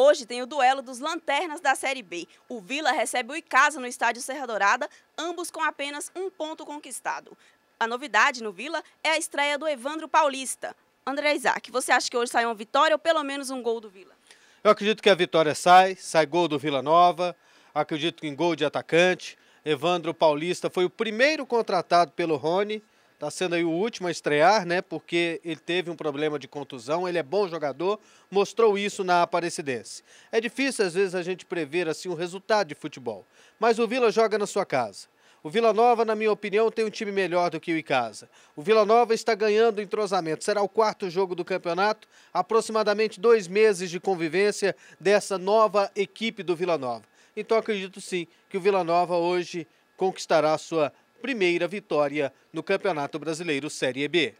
Hoje tem o duelo dos lanternas da Série B. O Vila recebe o Icasa no estádio Serra Dourada, ambos com apenas um ponto conquistado. A novidade no Vila é a estreia do Evandro Paulista. André Isaac, você acha que hoje sai uma vitória ou pelo menos um gol do Vila? Eu acredito que a vitória sai, sai gol do Vila Nova, acredito em gol de atacante. Evandro Paulista foi o primeiro contratado pelo Rony Está sendo aí o último a estrear, né? Porque ele teve um problema de contusão, ele é bom jogador, mostrou isso na Aparecidense. É difícil às vezes a gente prever assim o resultado de futebol, mas o Vila joga na sua casa. O Vila Nova, na minha opinião, tem um time melhor do que o Icasa. O Vila Nova está ganhando entrosamento. Será o quarto jogo do campeonato, aproximadamente dois meses de convivência dessa nova equipe do Vila Nova. Então acredito sim que o Vila Nova hoje conquistará a sua primeira vitória no Campeonato Brasileiro Série B.